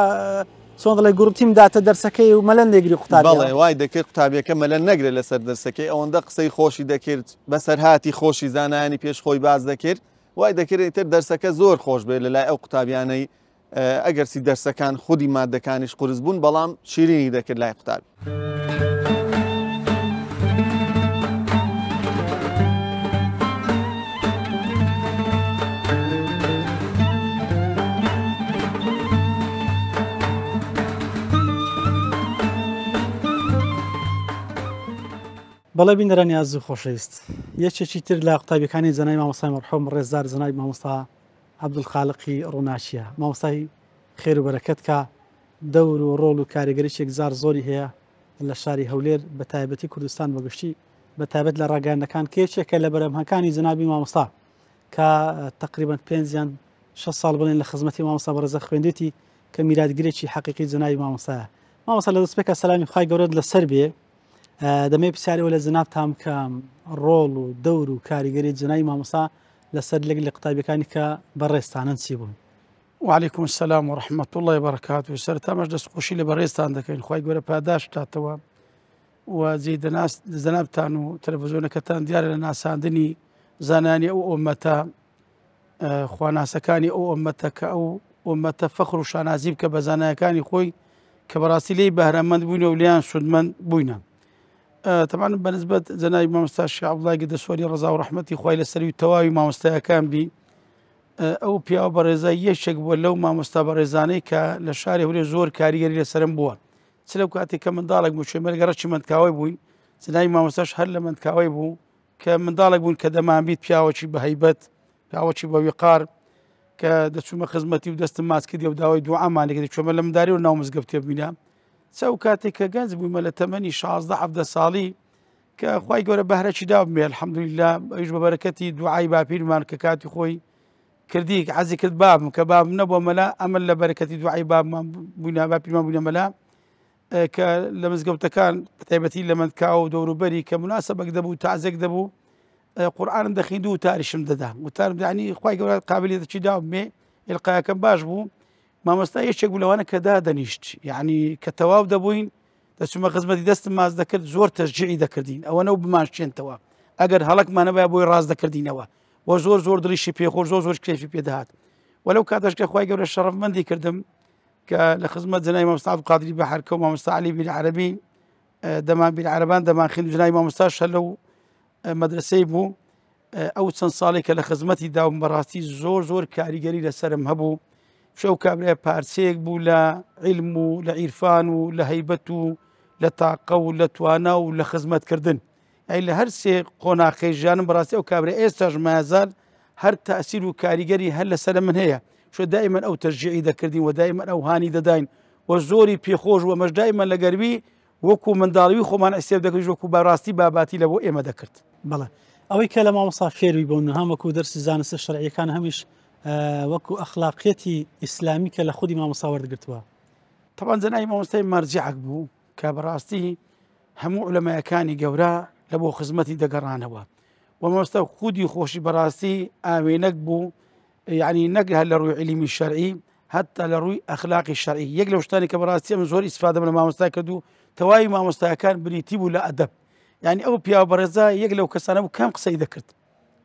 سۆڵی گوروپیم داتە دەرسەکەی و مەلەن دەگری قوتاب بەڵێ وای دەکرد قوتابیەکە مەلەن نەگرێت لەسەر دەرسەکەی ئەوەندە قسەی خۆشی دەکرد بەسەر هاتی خۆشی زانانی پێشخۆی باز دەکرد وای دەکرێت تر دەرسەکە زۆر خۆش بێت لە لای ئەو قوتابیانەی ئەگەرسی دەرسەکان خودی مادەکانیش قرس بوون بەڵام شیرینی دەکرد لای قوتابی. بەڵێ بینەرە یازوو خۆشەویست یەکێکی تر لە قوتابیەکانی زەنای مامۆسای مەرحۆم ڕێزدار زەنای مامۆستا عبدول خاڵقی ڕووناچیە مامۆسای خێر و بەرەکەت کە دەور و ڕۆڵ و کاریگەریشێک زار زۆری هەیە لە شاری هەولێر بە تایبەتی کوردستان بەگشتی بە تایبەت لە ڕاگەاندەکان کێچێکە لە بەرەمهەکانی زنابی مامۆستا کە تقریبان پێنجیان 6 ساڵ بڵێن لە خزمەتی مامۆستا بەرەزە خوێندێتی کە میراگرێکی حقیقی زنای مامۆسایە مامۆسا لە دەستپێکە سلامی خی گەورت لە سەر بێ دەمێ پرسیارەوە لە زنابتان بکەم ڕۆڵ و دەور و کاریگەری جنایی مامۆسا لەسەر لەگ لە قوتابەکانی کە بەڕێستانن چی بوون وعلیکم سلام و ڕحمت الله بەرکات و سەر تامەش دەستخۆشی لە بەڕێستان دەکەین خی گەورە پاداش داتەوە و جێ زەنابتان و تەلەڤزیۆنەکەتان دیارە لە ناساندنی زانانی ئەو ئۆمەتە خواناسەکانی ئەو ئۆمەتە کە ئەو ئۆمەتە فەخر و شانازیب کە بە زانایەکانی خۆی کە بەڕاستی لی بەهرەمەند بووین و لیان سودمەند بووینە تەمان بەنسبت جەنای مامۆستا شعبڵی دەسوەری ڕزا و ڕحمەتی خی لەسەری تەواوی مامۆستایەکان بی ئەو پیاوە بە ڕێزای یەشێک بووە لەو مامۆستا بە ڕێزانەی کە لە شاری هورێ زۆر کاریگەری لەسرم بووە چ لەو کاتێک کە منداڵک بوو شێمەرگە ڕەچی منکاوی بووین جنای مامۆستاش هەر لە منکاوی بوو کە منداڵک بوون کە دەمانبیت پیاوەکی بە هەیبەت پیاوەکی بەویقار کە دەچوومە خزمەتی و دەستم ماسکی دی و داوای دوعامان لەگەی چۆمە لەمداری و ناو مزگەوتێ بینە چەو کاتێک کە گەنج بوومە لە تەمەنی 16 عبدە ساڵی کە خی گەورە بەهرەی دا بمێ حمدویلا ئەوش بە بەرەکەتی دوعای باپیرمان کە کاتی خۆی کردی عزی کرد بابم کە باب نەبووە مەلا ئەمە لە بەرەکەتی دوعای بابمان بوونا باپیرمان بوونە مەلا کە لە مزگەوتەکان تایبەتی لە منکاوە و دەوروبەری کە مناسبەک دەبوو تازێک دەبوو قورآانم دەخیند و تاریشم دەدا وتارم دانی خی گەورە قابلیێت چی دا بمێ ئلقایەکەم باش بوو مامۆستا یەکێک بوو لەوانە کەدا دەنیشت یعنی کە تەواو دەبووین دەچمە خزمەتی دەستم ماز دەکرد زۆر تەژجیعی دەکردین ئەوە نەو بمانشێنتەوە ئەگەر هەڵکمانەبای بۆی ڕاز دەکردینەوە بۆ زۆر زۆر دریشی پێخۆر زۆر زۆر کێفی پێدەهات وەلو کاتەشکە خخوای گەورە شەرفمەندی کردم کە لە خزمەت جنای مامستاب قادری بە هەرکە و مامستاعالی بیر عربی دەمان بیر عربان دەمان خین جنای مامستا شە لەو مەدرسەی بوو ئەو چەند ساڵێکە لە خزمەتی داوم بەڕاستی زۆر زۆر کاریگەری لەسرم هەبوو شەو کابرای پارچەیەک بوو لە علم و لە عیرفان و لە هەیبەت و لە تاقە و لە توانا و لە خزمەتکردن ئەی لە هەر سێ قۆناقی ژیانم بەڕاستی ئەو کابرای ئێستاش مازال هەر تاسیر و کاریگەری هەر لەسەر من هەیە شو دائما ئەو تەرجعی دەکردین و دائما ئەو هاانی دەداین و زۆری پێخۆش و مەشدایمە لە گەربی وەکو منداڵوی خۆمان ئەسێب دەکەش وەکو بەڕاستی باباتی لە بۆ ئێمە دەکرد بڵێ ئەوەی کە لە مامەسا فێروی بوون هەمەکو دەرسی زانستە شەرعیەکان هەمیش وەکو ئەخلاقەتی ئیسلامی کە لە خودی مامەساوەردەگرتووە تەبان زەنای مامۆستای مەرجعک بوو کە بەڕاستی هەموو لەمایەکانی گەورە لە بۆ خزمەتی دەگەڕانەوە و مۆستا خودی خۆشی بەڕاستی ئاوێنەک بوو یعنی نەگرها لە ڕووی علیمی شەرعی هەتا لە ڕووی ئەخلاقی شەرعی یەک لە شتانی کە بەڕاستی ئەم زۆر ئیسفادەم لە مامۆستا کردو تەواوی مامۆستاەکان بریتی بوو لە ئەدەب یعنی ئەو پیاوە بەڕێزا یەک لەو کەسانە بوو کەم قسەی دەکرد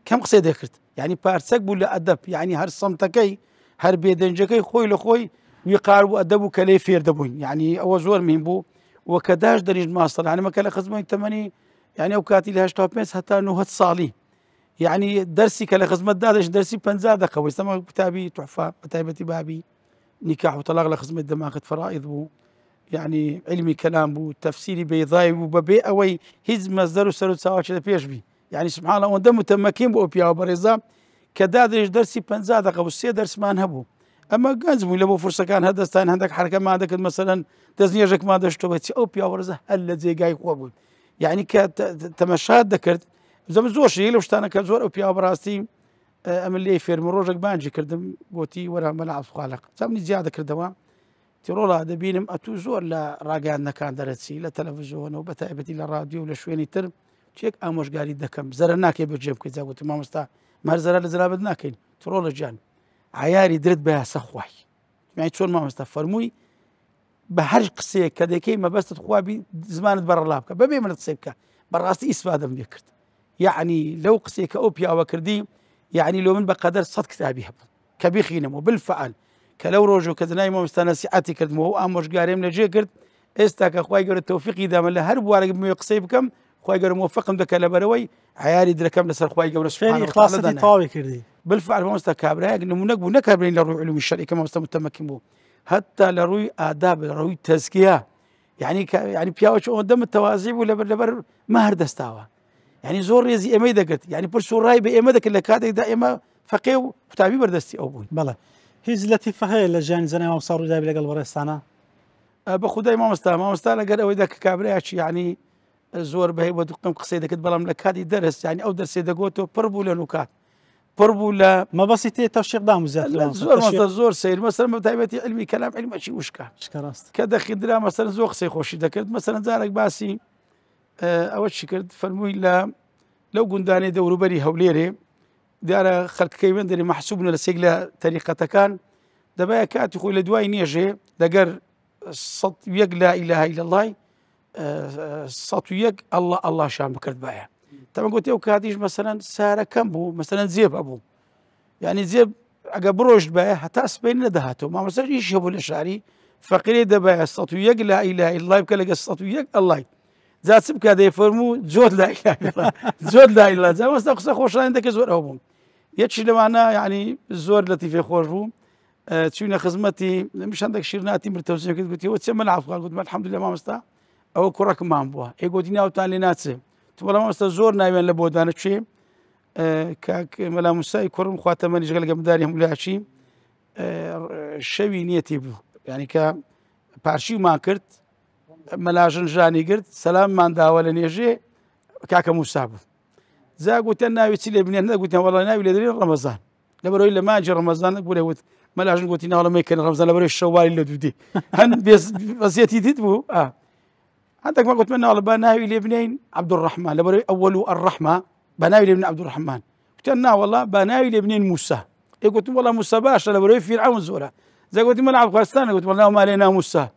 کەم قسەی دەکرد يعني بارسك بول ادب يعني هر صمتكي هر بيدنجكي خوي لخوي ويقار ادب وكلي فير دبوين يعني او زور مين بو وكداش دريج ماستر يعني ما كان خزمه تمني يعني او كاتي لهاش توب ميس حتى انه صالي يعني درسي كلا خزمه دادش درسي بنزادة قوي سما كتابي تحفه كتابتي بابي نكاح وطلاق لخزمه دماغ فرائض بو يعني علمي كلام بو تفسيري بيضاي وببي اوي هز مزدر وسرد سواتش بيش بي يعني سبحان الله وندم متمكين بو بيا بريزا كداد ايش درسي بنزا دقه بو سي درس ما نهبو اما قازمو لبو فرصه كان هدستان عندك حركه ما عندك مثلا تزنيجك ما دشتو بتي او بيا بريزا هل زي جاي قوبو يعني ك تمشى ذكرت زم زور شي لو شتانا كزور او بيا براستي ام آه، اللي في مروجك بانجي كردم بوتي ورا ملعب خالق زمني زياده كردوا ترولا دبينم اتو زور لا راقي عندنا كان درسي لا تلفزيون وبتعبتي لا راديو ولا شويني ترم چیک آموزگاری دکم زر نکه بر جیب بەجێ بکەیت زیاوتی ماست مار زەرە لە زرابەت ناکەین ترول جان عیاری درد به سخوی خوای مای چۆن مامۆستا فەرمووی بە هەر قسەیە کە دەکەی مەبەستت خوابی زمانت بەڕەلا بکە بەبێ منت قسێ بکە بەڕاستی ئیسفادەم لێ کرد یعنی لو قصه کە ئەو پیاوە کردی یعنی لو من بەقەدەر سەد کتابی کبی کە بیخینەوە بالفعل کلو لەو ڕۆژ و کە دنای مامۆستا نەسیعاتی کردمەوە ئامۆژگاریم لەجێ کرد ئێستا کە خخوای گەورە تۆفیقی دامە لە هەر بوارێک بمێ قسەی بکەم خی گەورە مۆفقم دەکە لە بەرەوەی حیاری درەکەم لەسەر خی گەورە سوێنی تاوی کردی بلفعل مامۆستا کابراەک نمونەک بوو نەکەبرین لە ڕووی علومی شەریکە مامۆستا متەمەکیم بوو هەتا لە ڕووی ئادا بە ڕووی تەزکیە یعنی ینی پیاوەچ ئەوەندە متەوازی بوو لەبەر لەبەر مەهر دەستاوە یعنی زۆر ڕێزی ئەمەی دەگرت یعنی پر سوڕای بە ئێمە دەکرد لە کاتێکدا ئێمە فەقێ و قوتابی بەردەستی ئەو بووین بەڵە هیچ لەتی زنا لە ژیان زەنەوە ساڕوودابی لەگەڵ بەڕێستانە بە مستا ما مستا لەگەر ئەوەی دەکە کابراایکی يعني زور بهي ودقم قصيدة كت بلام لك هذه درس يعني أو درس إذا بربو بربولا نكات لا ما بسيتي توشيق دام زات زور ما زور سير مثلا بتايبتي علمي كلام علمي شيء وشكا شكا راست كذا خدرا مثلا زوق سي خوشي ذكرت مثلا زارك باسي آه، أول شي كرت فرموي لا لو قنداني دورو بري هوليري دارا خلق كيفن دري محسوبنا لسيقلا طريقة كان دبايا كاتي خوي لدواي نيجي دقر صد يقلا إله إلا الله سطويك الله الله شان بكرت بايا تمام قلت يوك هذيش مثلا سارة كم بو مثلا زيب أبو يعني زيب أجا بروش بايا حتى أسبين ندهاته ما مثلا إيش يبو الأشعري فقيري دبايا سطويك لا إله إلا الله لك سطويك الله زاد سبك هذا يفرمو زود لا إله الا الله زود لا إله زاد مثلا قصة خوش عندك زور أبو يتش انا يعني الزور التي في خوش بو أه تشوينا خزمتي مش عندك شيرناتي مرتوزين قلت قلت يوك تسمى العفو قلت الحمد لله ما مستعب ئەوە کوڕەکمان بووە ئێگۆتی ناوتان لێ ناچێ تو بەڵام ئەستا زۆر ناوێن لە بۆدانە چێ کاک مەلا موسای کوڕم خواتەمەنیش گەل گەمداری هەمولاچی شەوی نیەتی بوو ینی کە پارچیمان کرد مەلاژن ژانی گرت سەلاممان داوە لە نێژێ کاکە موسا بوو جا گوتیان ناوی چی لێ بنێن نەگوتیان وڵی ناوی لە دەرێن ڕەمەزان لە بەرەوەی لە ماجی ڕەمەزانە گوێوت مەلاژن گوتی ناڵەمەکەن ڕەمزان لە بەرەوەی شەواری لە دودی هەند بەزیەتی دیت بوو ئا عندك ما قلت منه والله بناوي لابنين عبد الرحمن لبري أول الرحمة بناوي لابن عبد الرحمن قلت لنا نعم والله بناوي لابنين موسى إيه قلت والله موسى باشا لبري فرعون زولا زي قلت من عبد الرحمن قلت والله ما لنا موسى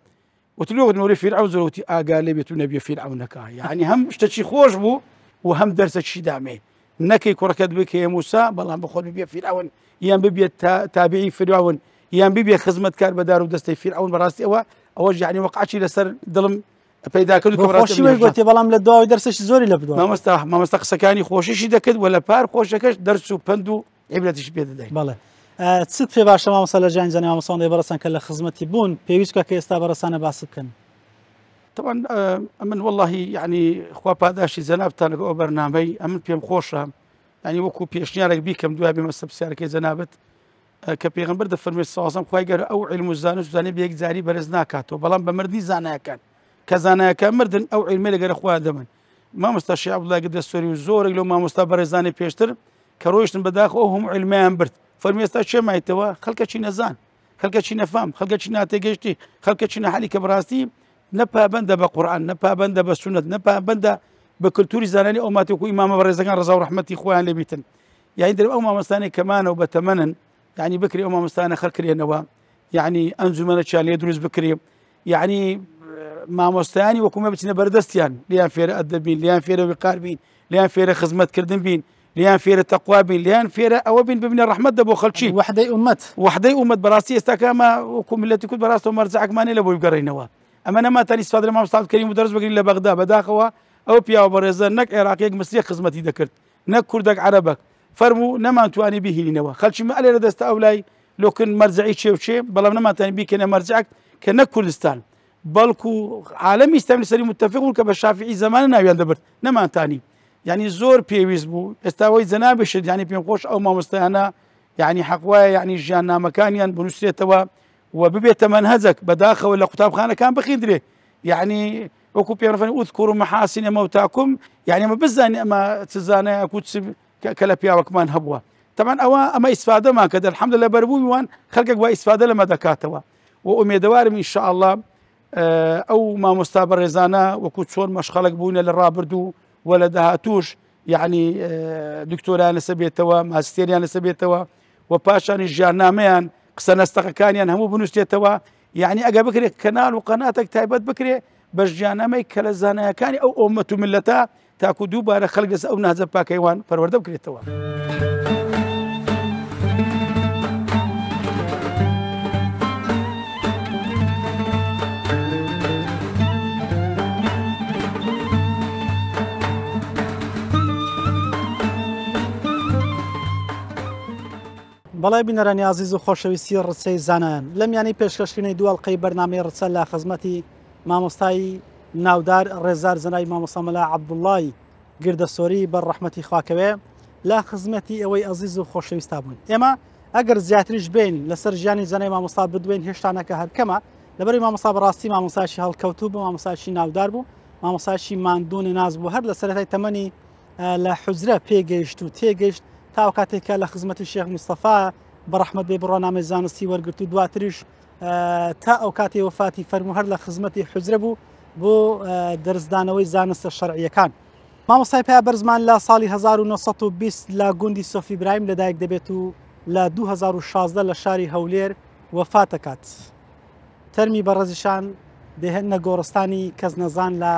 قلت له قلت مري آه، فرعون زولا قلت آقا لبيت نبي فرعون كا يعني هم شتشي خوش بو وهم درس شي دامي نكي كركد بك يا موسى بالله بخود ببيا فرعون يا بي تابعي فرعون يا ببيا خدمة كار بدار ودستي فرعون براستي أو أوجه يعني شي لسر ظلم پیدا کرد خۆشی گوتی بەڵام لە دوای دەرسش زۆری لە بدو مامەستا مامەستا قسەکانی خۆشیشی دەکرد و لە پار خۆشەکەش دەرس و پند و عیبلەتیش پێ دەدای بەڵێ اه، چت پێ باشە مامەسە لە جان زانانی مامەسان بەرەسان کە لە خزمەتی بوون پێویستکە کە ئێستا بەرەسانە باس طبعا امن اه، والله يعني خوا پاداشی زەنابتان لەگە ئەو بەرنامەی ئەمن پێم خۆشە ینی وەکو پێشنیارێک بیکەم دوای بێمەسە پرسیارەکەی زەنابەت اه، کە پێغمبەر دەفەرمێت سازم خخوای گەر ئەو علم و زانست زانێ بێک جاری بەرز ناکاتەوە بەڵام بەمردنی زانایەکان كزانا كمردن او کەزانایەکە ما مستشي عبد الله خوا دەبن وزور شعبڵای ما مستبر زاني بيشتر لەو بداخ او هم کە امبرت بەداخۆ شي ما يتوا فەرمیێستا شي نزان چی شي نفهم چی شي ناتي چی ناتێگەشتی شي چی كبراستي نبا بڕاستی نەپابندە نبا قورآان نەپابندە نبا سونەت نەپابندە بە او زانانی ئەو ماتێک و ئمامە بەڕێزەکان ڕزا و يعني درب او ما مستاني كمان مامەستانی يعني بكري او ما مستاني خلق لي خەرکرێنەوە یعنی يعني ئەنجومەنە چالێ يدرس بكري يعني مامۆستایانی وەکومە بچینە بەردەستیان لیان فێرە ئەدەبین لیان فێرە وقار بین لیان فێرە خزمەتکردن بین لیان فێرە تەقوا بین لیان فێرە ئەوە بین ببینە ڕحمەتدە بۆ خەلکی وحدەی عمەت وحدەی عمەت بەڕاستی ئێستا کامە وەکوملەتی کوت بەڕاستەوە مەرزعکمانی لە بۆی بگەڕینەوە ئەمە نەماتانی سوادرە مام ساڵ کەریم و دەرز بگرین لە بەغدا بەداخەوە ئەو پیاوە بەڕێزە نەک عێراقیەک مسیە خزمەتی دەکرد نەک کوردێک عەرەبک فەرمو نەمان توانی بهینینەوە مە ئەلێرە دەستا ئەو لۆکن مەرزعی چێوچێ بەڵام نەماتانی بیکەنە مەرجعک کە نەک کوردستان بلكو عالم استعمل سري متفق كما الشافعي زمان نا يان دبر نما تاني يعني زور بيويز بو استاوي زناب شد يعني بين قوش او ما مستانا يعني حقوا يعني جانا مكان يان بنسري توا وببيت منهزك بداخه ولا كتاب خانه كان بخيدري يعني اكو بيان فن اذكروا محاسن موتاكم يعني ما بزان ما تزانا اكو تسب كلابيا وكمان هبوا طبعا أو اما استفاده ما كذا الحمد لله بربو وان خلقك با استفاده لما دكاتوا وامي دوارم ان شاء الله ئەو مامۆستا بە ڕێزانە وەکو چۆن مەشخەڵک بوونە لە ڕابردوو وە لە داهاتوش یعنی دکتۆران لەسە بێتەوە ماستێریان لەسە بێتەوە و پاشانی ژیانامەیان قسە نەستەقەکانیان هەموو بنووسێتەوە یعنی ئەگە بکرێت کەناال و قەناتێک تایبەت بکرێ بە ژیانامەی کە لە زانایەکانی ئەو ئۆمەت و ملەتە تاکو دووبارە خەلک لەس ئەو نازە پاکەیوان پەروەەردە بکرێتەوە. بەڵای بینەرانی عزیز و خۆشەویستی ڕسەی زانان لەم یانی پێشکەشکردنی دووەڵلقەی بەرنامی ڕچە لە خزمەتی مامۆستایی ناودار ڕێزار زنای مامۆسامەلا عبدوڵی گردەسۆری بە ڕحمەتی خواکەوێ لا خزمەتی ئەوەی ئەزیز و خۆشەویستا بوون ئێمە ئەگەر زیاتریش بین لەسەر ژیانی زانای مامۆستا بدوێن هێشتانەکە هەرکەمە لەبەری مامۆسا بەڕاستی مامۆساشی هەڵکەوتوو بە مامۆساشی ناودار بوو مامۆساشی ماندونی ناز بوو هەر لە سەرەتای تەمەنی لە حوزرە پێگەیشت و تێگەیشت تاو کاتێککە لە خزمەتی شێخ مستەفا بەڕحمە دێ بڕۆنامە زانستی وەرگرت و دواتریش تا ئەو کاتی وفاتی فەرموهر لە خزمەتی حزرە بوو بۆ دەرزدانەوەی زانستە شەرعیەکان. مامۆسای پابەرزمان لە ساڵی 1920 لە گوندی سۆفی برایم لەدایک دەبێت و لە 2016 لە شاری هەولێر وەفات دەکات. تەرمی بەڕێزیشان دەهێنە گۆڕستانی کەس نەزان لە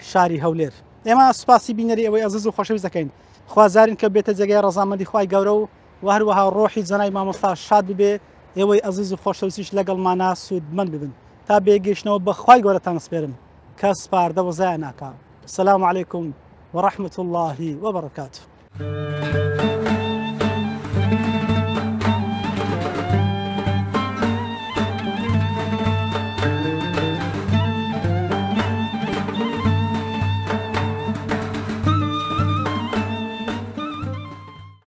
شاری هەولێر. ئێمە سوپاسی بینەری ئەوەی ئەزز و خۆشەویست دەکەین. خوازارین کە بێتە جگەی ڕزامەدی خی گەورە و هەروەها ڕۆحی جەنای مامۆستا شاد ببێ ئێوەی ئەزیز و خۆشەویستیش لەگەڵمانە سوودمەند ببن تا بێگەیشتنەوە بەخوای گەورەتان سپێرم کە سپاردە وەزای ناکە سلام عیکم وەڕەحمت اللهی وەبڕکات. Thank you.